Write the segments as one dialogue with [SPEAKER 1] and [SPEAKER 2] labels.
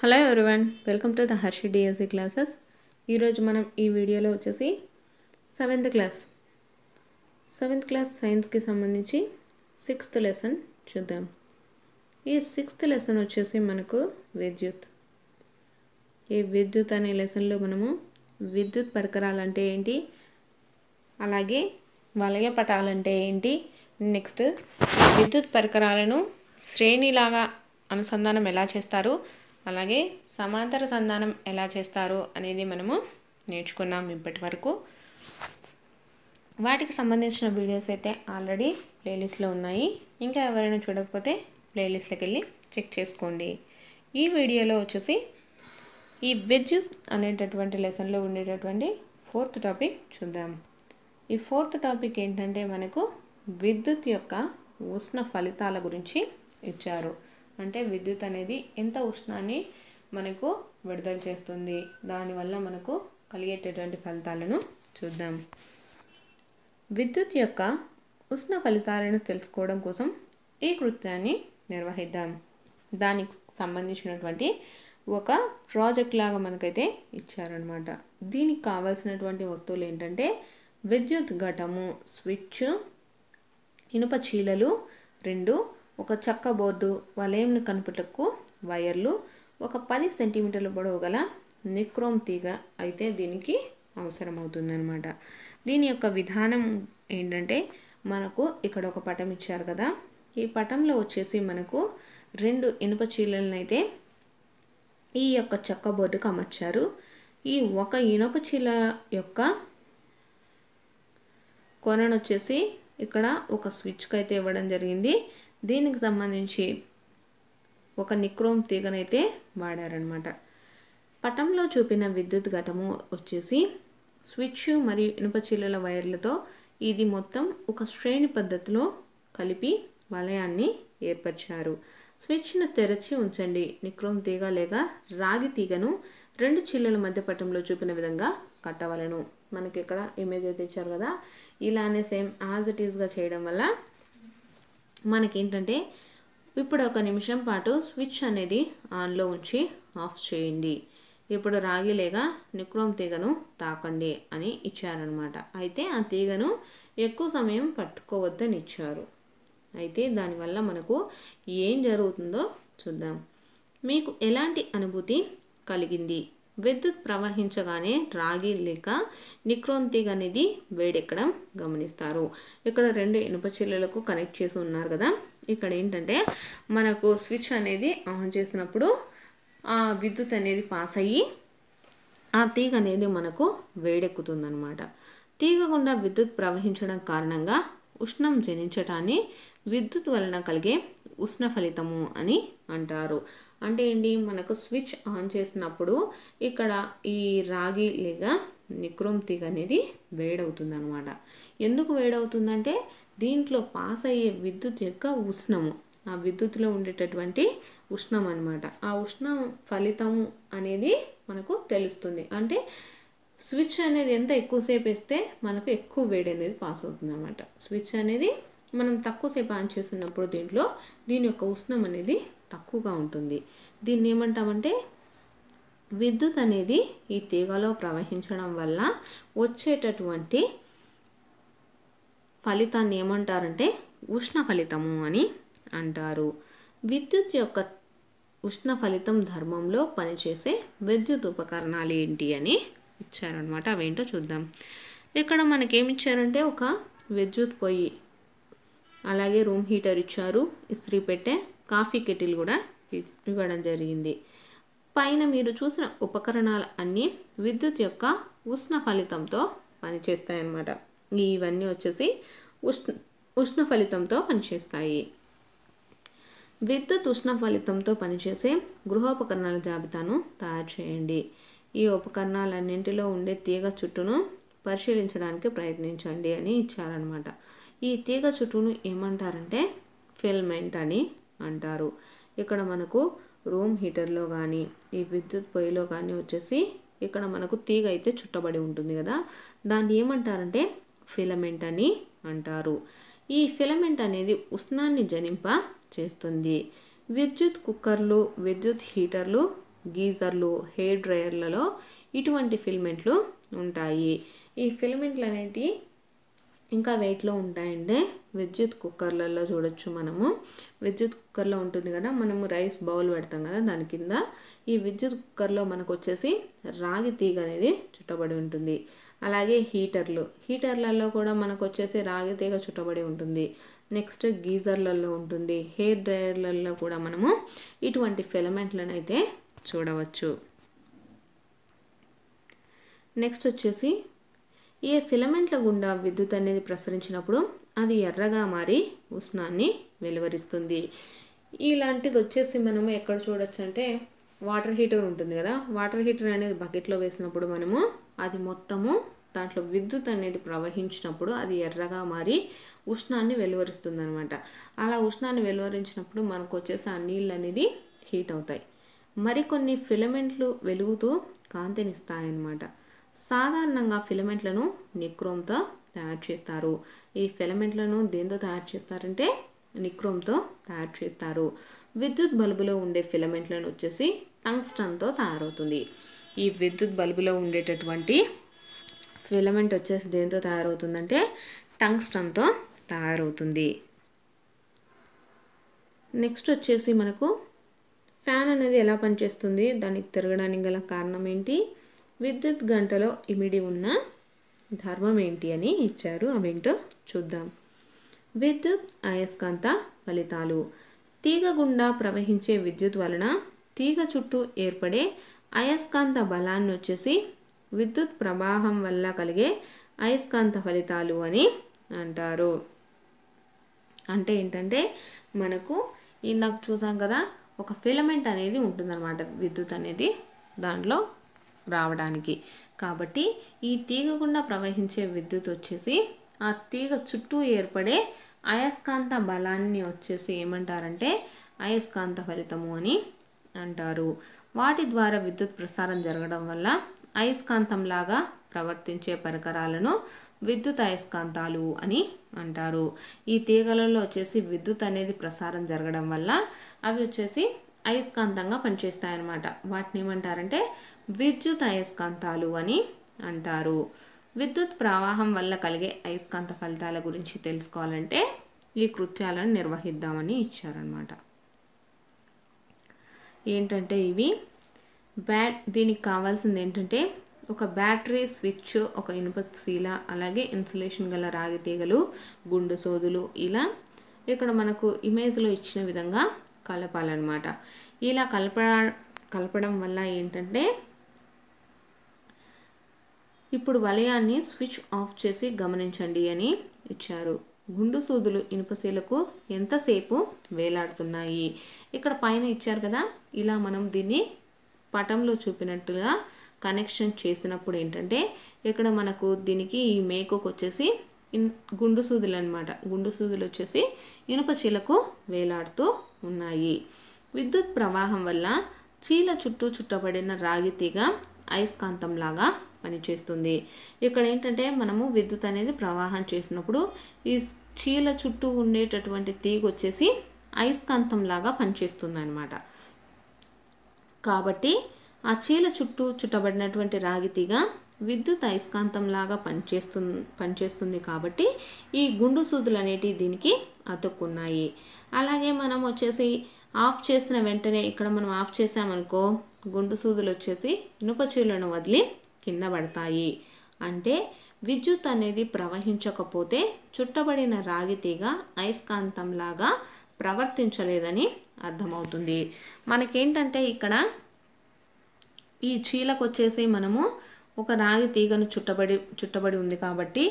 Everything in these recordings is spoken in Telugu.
[SPEAKER 1] hello everyone welcome to the Harshi DSC classes ఈరోజు మనం ఈ వీడియోలో వచ్చేసి సెవెంత్ క్లాస్ సెవెంత్ క్లాస్ సైన్స్కి సంబంధించి సిక్స్త్ లెసన్ చూద్దాం ఈ సిక్స్త్ లెసన్ వచ్చేసి మనకు విద్యుత్ ఈ విద్యుత్ అనే లెసన్లో మనము విద్యుత్ పరికరాలు అంటే ఏంటి అలాగే వలయ పటాలంటే ఏంటి నెక్స్ట్ విద్యుత్ పరికరాలను శ్రేణిలాగా అనుసంధానం ఎలా చేస్తారు అలాగే సమాంతర సంధానం ఎలా చేస్తారు అనేది మనము నేర్చుకున్నాం ఇప్పటి వరకు వాటికి సంబంధించిన వీడియోస్ అయితే ఆల్రెడీ ప్లేలిస్ట్లో ఉన్నాయి ఇంకా ఎవరైనా చూడకపోతే ప్లేలిస్ట్లోకి వెళ్ళి చెక్ చేసుకోండి ఈ వీడియోలో వచ్చేసి ఈ వెజ్ అనేటటువంటి లెసన్లో ఉండేటటువంటి ఫోర్త్ టాపిక్ చూద్దాం ఈ ఫోర్త్ టాపిక్ ఏంటంటే మనకు విద్యుత్ యొక్క ఉష్ణ ఫలితాల గురించి ఇచ్చారు అంటే విద్యుత్ అనేది ఎంత ఉష్ణాన్ని మనకు విడుదల చేస్తుంది దానివల్ల మనకు కలిగేటటువంటి ఫలితాలను చూద్దాం విద్యుత్ యొక్క ఉష్ణ ఫలితాలను తెలుసుకోవడం కోసం ఈ కృత్యాన్ని నిర్వహిద్దాం దానికి సంబంధించినటువంటి ఒక ప్రాజెక్ట్ లాగా మనకైతే ఇచ్చారనమాట దీనికి కావాల్సినటువంటి వస్తువులు ఏంటంటే విద్యుత్ ఘటము స్విచ్ ఇనుప చీలలు రెండు ఒక చక్క బోర్డు వలయంను కనిపెట్టకు వైర్లు ఒక పది సెంటీమీటర్ల పొడవు గల నిక్రోమ్ తీగ అయితే దీనికి అవసరమవుతుందనమాట దీని యొక్క విధానం ఏంటంటే మనకు ఇక్కడ ఒక పటం ఇచ్చారు కదా ఈ పటంలో వచ్చేసి మనకు రెండు ఇనుప చీలలను అయితే ఈ యొక్క చెక్క బోర్డుకు అమర్చారు ఈ ఒక ఇనుప చీల యొక్క కొనను వచ్చేసి ఇక్కడ ఒక స్విచ్కి అయితే ఇవ్వడం జరిగింది దీనికి సంబంధించి ఒక నిక్రోమ్ తీగనైతే వాడారనమాట పటంలో చూపిన విద్యుత్ ఘటము వచ్చేసి స్విచ్ మరియు ఇనుప చిల్లుల వైర్లతో ఇది మొత్తం ఒక శ్రేణి పద్ధతిలో కలిపి వలయాన్ని ఏర్పరిచారు స్విచ్ను తెరచి ఉంచండి నిక్రోమ్ తీగ లేక రాగి తీగను రెండు చిల్లుల మధ్య పటంలో చూపిన విధంగా కట్టవలను మనకి ఇక్కడ ఇమేజ్ అయితే ఇచ్చారు కదా ఇలానే సేమ్ యాజ్ ఇట్ ఈస్గా చేయడం వల్ల మనకేంటంటే ఇప్పుడు ఒక నిమిషం పాటు స్విచ్ అనేది ఆన్లో ఉంచి ఆఫ్ చేయండి ఇప్పుడు రాగి లేక నిక్రోమ్ తీగను తాకండి అని ఇచ్చారనమాట అయితే ఆ తీగను ఎక్కువ సమయం పట్టుకోవద్దని ఇచ్చారు అయితే దానివల్ల మనకు ఏం జరుగుతుందో చూద్దాం మీకు ఎలాంటి అనుభూతి కలిగింది విద్యుత్ ప్రవహించగానే రాగి లేక నిక్రోన్ తీగ అనేది వేడెక్కడం గమనిస్తారు ఇక్కడ రెండు ఇనుప చెల్లెలకు కనెక్ట్ చేసి ఉన్నారు కదా ఇక్కడ ఏంటంటే మనకు స్విచ్ అనేది ఆన్ చేసినప్పుడు ఆ విద్యుత్ అనేది పాస్ అయ్యి ఆ తీగ అనేది మనకు వేడెక్కుతుంది తీగ గుండా విద్యుత్ ప్రవహించడం కారణంగా ఉష్ణం జనించటాన్ని విద్యుత్ వలన కలిగే ఉష్ణ ఫలితము అని అంటారు అంటే ఏంటి మనకు స్విచ్ ఆన్ చేసినప్పుడు ఇక్కడ ఈ రాగి లేక నిక్రోమ్ తీగ అనేది వేడవుతుంది అనమాట ఎందుకు వేడవుతుందంటే దీంట్లో పాస్ అయ్యే విద్యుత్ యొక్క ఉష్ణము ఆ విద్యుత్లో ఉండేటటువంటి ఉష్ణం అనమాట ఆ ఉష్ణం ఫలితం అనేది మనకు తెలుస్తుంది అంటే స్విచ్ అనేది ఎంత ఎక్కువసేపు వేస్తే మనకు ఎక్కువ వేడి అనేది పాస్ అవుతుంది అనమాట స్విచ్ అనేది మనం తక్కువసేపు ఆన్ చేస్తున్నప్పుడు దీంట్లో దీని యొక్క ఉష్ణం అనేది తక్కువగా ఉంటుంది దీన్ని ఏమంటామంటే విద్యుత్ అనేది ఈ తీగలో ప్రవహించడం వల్ల వచ్చేటటువంటి ఫలితాన్ని ఏమంటారంటే ఉష్ణ ఫలితము అని అంటారు విద్యుత్ యొక్క ఉష్ణ ఫలితం ధర్మంలో పనిచేసే విద్యుత్ ఉపకరణాలు ఏంటి అని ఇచ్చారనమాట అవేంటో చూద్దాం ఇక్కడ మనకేమిచ్చారంటే ఒక విద్యుత్ పొయ్యి అలాగే రూమ్ హీటర్ ఇచ్చారు ఇస్త్రీ పెట్టే కాఫీ కెటిల్ కూడా ఇవ్వడం జరిగింది పైన మీరు చూసిన ఉపకరణాలు అన్నీ విద్యుత్ యొక్క ఉష్ణ ఫలితంతో పనిచేస్తాయన్నమాట ఇవన్నీ వచ్చేసి ఉష్ణ ఉష్ణ ఫలితంతో పనిచేస్తాయి విద్యుత్ ఉష్ణ ఫలితంతో పనిచేసే గృహోపకరణాల జాబితాను తయారు చేయండి ఈ ఉపకరణాలన్నింటిలో ఉండే తీగ చుట్టూను పరిశీలించడానికి ప్రయత్నించండి అని ఇచ్చారనమాట ఈ తీగ చుట్టూను ఏమంటారంటే ఫిల్మెంట్ అని అంటారు ఇక్కడ మనకు రూమ్ హీటర్లో కానీ ఈ విద్యుత్ పొయ్యిలో కానీ వచ్చేసి ఇక్కడ మనకు తీగ అయితే చుట్టబడి ఉంటుంది కదా దాన్ని ఏమంటారంటే ఫిలమెంట్ అని అంటారు ఈ ఫిలమెంట్ అనేది ఉష్ణాన్ని జనింప చేస్తుంది విద్యుత్ కుక్కర్లు విద్యుత్ హీటర్లు గీజర్లు హెయిర్ డ్రయర్లలో ఇటువంటి ఫిలమెంట్లు ఉంటాయి ఈ ఫిలమెంట్లు అనేటివి ఇంకా వెయిట్లో ఉంటాయండి విద్యుత్ కుక్కర్లలో చూడొచ్చు మనము విద్యుత్ కుక్కర్లో ఉంటుంది కదా మనము రైస్ బౌల్ పెడతాం కదా దాని కింద ఈ విద్యుత్ కుక్కర్లో మనకు వచ్చేసి రాగి తీగ అనేది చుట్టబడి ఉంటుంది అలాగే హీటర్లు హీటర్లలో కూడా మనకు వచ్చేసి రాగి తీగ చుట్టబడి ఉంటుంది నెక్స్ట్ గీజర్లలో ఉంటుంది హెయిర్ డ్రయర్లలో కూడా మనము ఇటువంటి ఫిలమెంట్లను అయితే చూడవచ్చు నెక్స్ట్ వచ్చేసి ఈ ఫిలమెంట్ల గుండా విద్యుత్ అనేది ప్రసరించినప్పుడు అది ఎర్రగా మారి ఉష్ణాన్ని వెలువరిస్తుంది ఇలాంటిది వచ్చేసి మనము ఎక్కడ చూడొచ్చు అంటే వాటర్ హీటర్ ఉంటుంది కదా వాటర్ హీటర్ అనేది బకెట్లో వేసినప్పుడు మనము అది మొత్తము దాంట్లో విద్యుత్ అనేది ప్రవహించినప్పుడు అది ఎర్రగా మారి ఉష్ణాన్ని వెలువరిస్తుంది అనమాట అలా ఉష్ణాన్ని వెలువరించినప్పుడు మనకు వచ్చేసి ఆ నీళ్ళు అనేది హీట్ అవుతాయి మరికొన్ని ఫిలమెంట్లు వెలుగుతూ కాంతినిస్తాయన్నమాట సాధారణంగా ఫిలమెంట్లను నిక్రోమ్తో తయారు చేస్తారు ఈ ఫిలమెంట్లను దేంతో తయారు చేస్తారంటే నిక్రోమ్తో తయారు చేస్తారు విద్యుత్ బల్బులో ఉండే ఫిలమెంట్లను వచ్చేసి టంగ్స్టన్తో తయారవుతుంది ఈ విద్యుత్ బల్బులో ఉండేటటువంటి ఫిలమెంట్ వచ్చేసి దేంతో తయారవుతుందంటే టంగ్స్టన్తో తయారవుతుంది నెక్స్ట్ వచ్చేసి మనకు ఫ్యాన్ అనేది ఎలా పనిచేస్తుంది దానికి తిరగడానికి గల కారణం ఏంటి విద్యుత్ గంటలో ఇమిడి ఉన్న ధర్మం ఏంటి అని ఇచ్చారు అవేంటో చూద్దాం విద్యుత్ అయస్కాంత ఫలితాలు తీగ గుండా ప్రవహించే విద్యుత్ వలన తీగ చుట్టూ ఏర్పడే అయస్కాంత బలాన్ని వచ్చేసి విద్యుత్ ప్రవాహం వల్ల కలిగే అయస్కాంత ఫలితాలు అని అంటారు అంటే ఏంటంటే మనకు ఇందాక చూసాం కదా ఒక ఫిలమెంట్ అనేది ఉంటుందన్నమాట విద్యుత్ అనేది దాంట్లో రావడానికి కాబట్టి ఈ తీగ గుండా ప్రవహించే విద్యుత్ వచ్చేసి ఆ తీగ చుట్టూ ఏర్పడే అయస్కాంత బలాన్ని వచ్చేసి ఏమంటారంటే అయస్కాంత ఫలితము అని అంటారు వాటి ద్వారా విద్యుత్ ప్రసారం జరగడం వల్ల అయస్కాంతంలాగా ప్రవర్తించే పరికరాలను విద్యుత్ అయస్కాంతాలు అని అంటారు ఈ తీగలలో వచ్చేసి విద్యుత్ అనేది ప్రసారం జరగడం వల్ల అవి వచ్చేసి అయస్కాంతంగా పనిచేస్తాయన్నమాట వాటిని ఏమంటారంటే విద్యుత్ అయస్కాంతాలు అని అంటారు విద్యుత్ ప్రవాహం వల్ల కలిగే అయస్కాంత ఫలితాల గురించి తెలుసుకోవాలంటే ఈ కృత్యాలను నిర్వహిద్దామని ఇచ్చారనమాట ఏంటంటే ఇవి బ్యాట్ దీనికి కావాల్సింది ఏంటంటే ఒక బ్యాటరీ స్విచ్ ఒక ఇనుప శీల అలాగే ఇన్సులేషన్ గల రాగి తీగలు గుండు సోదులు ఇలా ఇక్కడ మనకు ఇమేజ్లో ఇచ్చిన విధంగా కలపాలన్నమాట ఇలా కలప కలపడం వల్ల ఏంటంటే ఇప్పుడు వలయాన్ని స్విచ్ ఆఫ్ చేసి గమనించండి అని ఇచ్చారు గుండు సూదులు ఇనుపశీలకు ఎంతసేపు వేలాడుతున్నాయి ఇక్కడ పైన ఇచ్చారు కదా ఇలా మనం దీన్ని పటంలో చూపినట్టుగా కనెక్షన్ చేసినప్పుడు ఏంటంటే ఇక్కడ మనకు దీనికి ఈ మేకకు వచ్చేసి గుండు సూదులు అనమాట గుండు సూదులు వచ్చేసి ఇనుపశీలకు వేలాడుతూ ఉన్నాయి విద్యుత్ ప్రవాహం వల్ల చీల చుట్టూ చుట్టబడిన రాగి తీగ లాగా పనిచేస్తుంది ఇక్కడ ఏంటంటే మనము విద్యుత్ అనేది ప్రవాహం చేసినప్పుడు ఈ చీల చుట్టూ ఉండేటటువంటి తీగ వచ్చేసి లాగా పనిచేస్తుంది అనమాట కాబట్టి ఆ చీల చుట్టూ చుట్టబడినటువంటి రాగి తీగ విద్యుత్ లాగా పనిచేస్తు పనిచేస్తుంది కాబట్టి ఈ గుండు సూదులు అనేటివి దీనికి అతుక్కున్నాయి అలాగే మనం వచ్చేసి ఆఫ్ చేసిన వెంటనే ఇక్కడ మనం ఆఫ్ చేసామనుకో గుండు సూదులు వచ్చేసి ఇనుప చీలను వదిలి కింద పడతాయి అంటే విద్యుత్ అనేది ప్రవహించకపోతే చుట్టబడిన రాగి తీగ అయస్కాంతంలాగా ప్రవర్తించలేదని అర్థమవుతుంది మనకేంటంటే ఇక్కడ ఈ చీలకు వచ్చేసి మనము ఒక రాగి తీగను చుట్టబడి చుట్టబడి ఉంది కాబట్టి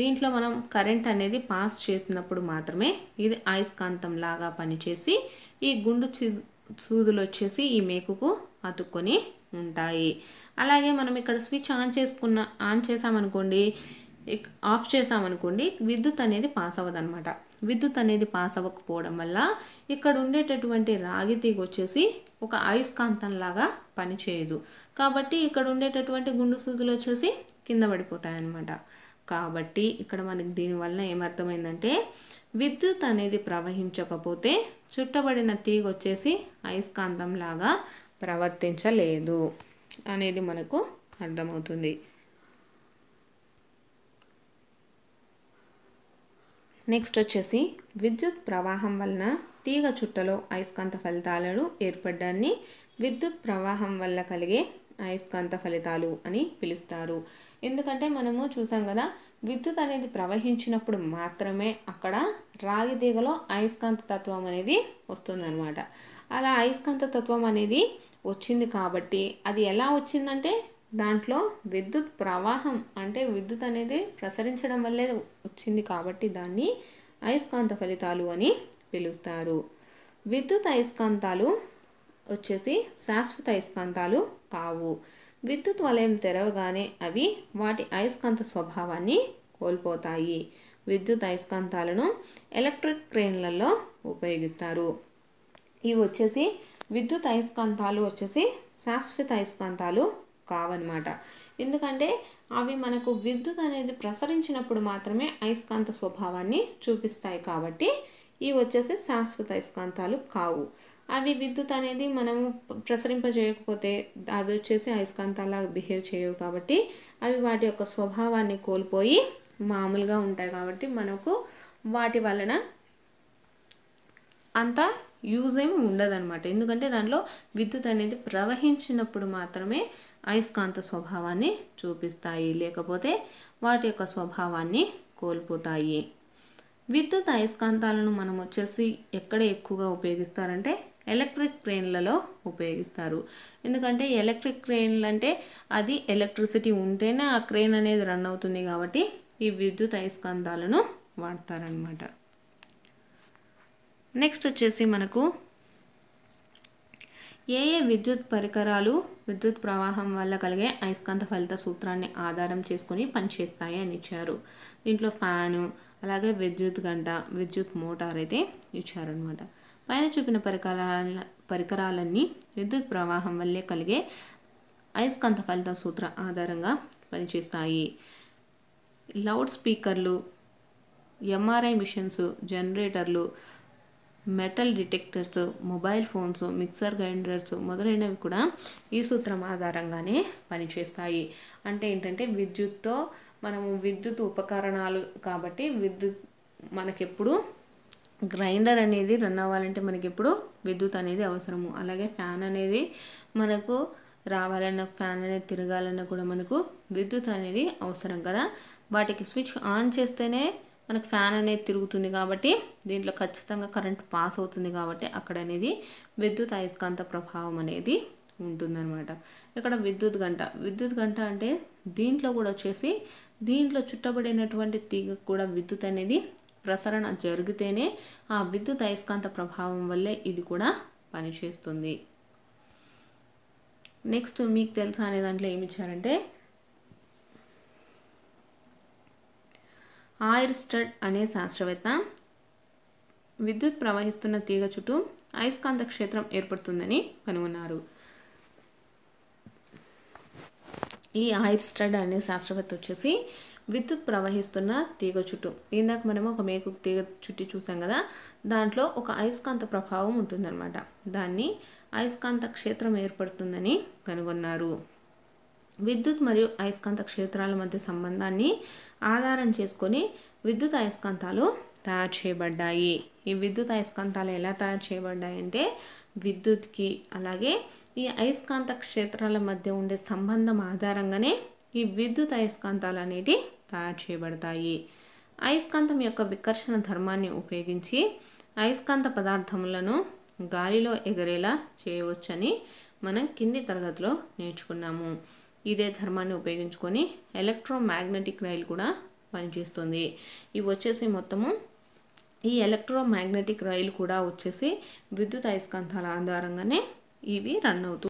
[SPEAKER 1] దీంట్లో మనం కరెంట్ అనేది పాస్ చేసినప్పుడు మాత్రమే ఇది ఐస్కాంతం లాగా పనిచేసి ఈ గుండు సూదులు వచ్చేసి ఈ మేకుకు అతుక్కొని ఉంటాయి అలాగే మనం ఇక్కడ స్విచ్ ఆన్ చేసుకున్న ఆన్ చేసామనుకోండి ఆఫ్ చేసామనుకోండి విద్యుత్ అనేది పాస్ అవ్వదనమాట విద్యుత్ అనేది పాస్ అవ్వకపోవడం వల్ల ఇక్కడ ఉండేటటువంటి రాగి తీగ వచ్చేసి ఒక లాగా పనిచేయదు కాబట్టి ఇక్కడ ఉండేటటువంటి గుండు సూదులు వచ్చేసి కింద పడిపోతాయి అన్నమాట కాబట్టి ఇక్కడ మనకి దీనివల్ల ఏమర్థమైందంటే విద్యుత్ అనేది ప్రవహించకపోతే చుట్టబడిన తీగ వచ్చేసి అయస్కాంతం లాగా ప్రవర్తించలేదు అనేది మనకు అర్థమవుతుంది నెక్స్ట్ వచ్చేసి విద్యుత్ ప్రవాహం వలన తీగ చుట్టలో అయస్కాంత ఫలితాలను ఏర్పడ్డాన్ని విద్యుత్ ప్రవాహం వల్ల కలిగే అయస్కాంత ఫలితాలు అని పిలుస్తారు ఎందుకంటే మనము చూసాం కదా విద్యుత్ అనేది ప్రవహించినప్పుడు మాత్రమే అక్కడ రాగి తీగలో అయస్కాంత తత్వం అనేది వస్తుందన్నమాట అలా అయస్కాంత తత్వం అనేది వచ్చింది కాబట్టి అది ఎలా వచ్చిందంటే దాంట్లో విద్యుత్ ప్రవాహం అంటే విద్యుత్ అనేది ప్రసరించడం వల్లే వచ్చింది కాబట్టి దాన్ని అయస్కాంత ఫలితాలు అని పిలుస్తారు విద్యుత్ అయస్కాంతాలు వచ్చేసి శాశ్వత అయస్కాంతాలు కావు విద్యుత్ వలయం తెరవగానే అవి వాటి అయస్కాంత స్వభావాన్ని కోల్పోతాయి విద్యుత్ అయస్కాంతాలను ఎలక్ట్రిక్ క్రెయిన్లలో ఉపయోగిస్తారు ఇవి వచ్చేసి విద్యుత్ అయస్కాంతాలు వచ్చేసి శాశ్వత అయస్కాంతాలు కావన్నమాట ఎందుకంటే అవి మనకు విద్యుత్ అనేది ప్రసరించినప్పుడు మాత్రమే అయస్కాంత స్వభావాన్ని చూపిస్తాయి కాబట్టి ఇవి వచ్చేసి శాశ్వత అయస్కాంతాలు కావు అవి విద్యుత్ అనేది మనము ప్రసరింపజేయకపోతే అవి వచ్చేసి అయస్కాంతాలా బిహేవ్ చేయవు కాబట్టి అవి వాటి యొక్క స్వభావాన్ని కోల్పోయి మామూలుగా ఉంటాయి కాబట్టి మనకు వాటి వలన అంత యూజ్ ఏమి ఉండదన్నమాట ఎందుకంటే దాంట్లో విద్యుత్ అనేది ప్రవహించినప్పుడు మాత్రమే అయస్కాంత స్వభావాన్ని చూపిస్తాయి లేకపోతే వాటి యొక్క స్వభావాన్ని కోల్పోతాయి విద్యుత్ అయస్కాంతాలను మనం వచ్చేసి ఎక్కడ ఎక్కువగా ఉపయోగిస్తారంటే ఎలక్ట్రిక్ క్రెయిన్లలో ఉపయోగిస్తారు ఎందుకంటే ఎలక్ట్రిక్ క్రెయిన్లు అంటే అది ఎలక్ట్రిసిటీ ఉంటేనే ఆ క్రెయిన్ అనేది రన్ అవుతుంది కాబట్టి ఈ విద్యుత్ అయస్కాంతాలను వాడతారనమాట నెక్స్ట్ వచ్చేసి మనకు ఏ ఏ విద్యుత్ పరికరాలు విద్యుత్ ప్రవాహం వల్ల కలిగే అయస్కాంత ఫలిత సూత్రాన్ని ఆధారం చేసుకుని పనిచేస్తాయి అని ఇచ్చారు దీంట్లో ఫ్యాను అలాగే విద్యుత్ గంట విద్యుత్ మోటార్ అయితే ఇచ్చారనమాట పైన చూపిన పరికరాల పరికరాలన్నీ విద్యుత్ ప్రవాహం వల్లే కలిగే అయస్కాంత ఫలిత సూత్రం ఆధారంగా పనిచేస్తాయి లౌడ్ స్పీకర్లు ఎంఆర్ఐ మిషన్స్ జనరేటర్లు metal detectors mobile phones mixer grinders మొదలైనవి కూడా ఈ సూత్రం ఆధారంగానే పనిచేస్తాయి అంటే ఏంటంటే విద్యుత్తో మనము విద్యుత్ ఉపకరణాలు కాబట్టి విద్యుత్ మనకెప్పుడు గ్రైండర్ అనేది రన్ అవ్వాలంటే మనకి ఎప్పుడు విద్యుత్ అనేది అవసరము అలాగే ఫ్యాన్ అనేది మనకు రావాలన్న ఫ్యాన్ అనేది తిరగాలన్నా కూడా మనకు విద్యుత్ అనేది అవసరం కదా వాటికి స్విచ్ ఆన్ చేస్తేనే మనకు ఫ్యాన్ అనేది తిరుగుతుంది కాబట్టి దీంట్లో ఖచ్చితంగా కరెంట్ పాస్ అవుతుంది కాబట్టి అక్కడ అనేది విద్యుత్ అయస్కాంత ప్రభావం అనేది ఉంటుందన్నమాట ఇక్కడ విద్యుత్ గంట విద్యుత్ గంట అంటే దీంట్లో కూడా వచ్చేసి దీంట్లో చుట్టబడినటువంటి తీగ కూడా విద్యుత్ అనేది ప్రసరణ జరిగితేనే ఆ విద్యుత్ అయస్కాంత ప్రభావం వల్లే ఇది కూడా పనిచేస్తుంది నెక్స్ట్ మీకు తెలుసా అనే దాంట్లో ఏమి ఇచ్చారంటే ఆయిర్స్టడ్ అనే శాస్త్రవేత్త విద్యుత్ ప్రవహిస్తున్న తీగ చుట్టూ అయస్కాంత క్షేత్రం ఏర్పడుతుందని కనుగొన్నారు ఈ ఆయిర్స్టడ్ అనే శాస్త్రవేత్త వచ్చేసి విద్యుత్ ప్రవహిస్తున్న తీగ చుట్టూ ఇందాక మనము ఒక మేకు తీగ చుట్టి చూసాం కదా దాంట్లో ఒక అయస్కాంత ప్రభావం ఉంటుందన్నమాట దాన్ని అయస్కాంత క్షేత్రం ఏర్పడుతుందని కనుగొన్నారు విద్యుత్ మరియు అయస్కాంత క్షేత్రాల మధ్య సంబంధాన్ని ఆధారం చేసుకొని విద్యుత్ అయస్కాంతాలు తయారు చేయబడ్డాయి ఈ విద్యుత్ అయస్కాంతాలు ఎలా తయారు చేయబడ్డాయంటే విద్యుత్కి అలాగే ఈ అయస్కాంత క్షేత్రాల మధ్య ఉండే సంబంధం ఆధారంగానే ఈ విద్యుత్ అయస్కాంతాలు అనేవి తయారు చేయబడతాయి అయస్కాంతం యొక్క వికర్షణ ధర్మాన్ని ఉపయోగించి అయస్కాంత పదార్థములను గాలిలో ఎగరేలా చేయవచ్చని మనం కింది తరగతిలో నేర్చుకున్నాము ఇదే ధర్మాన్ని ఉపయోగించుకొని ఎలక్ట్రోమాగ్నెటిక్ రైల్ కూడా పనిచేస్తుంది ఇవి వచ్చేసి మొత్తము ఈ ఎలక్ట్రోమాగ్నెటిక్ రైలు కూడా వచ్చేసి విద్యుత్ అయస్కాంతాల ఆధారంగానే ఇవి రన్ అవుతూ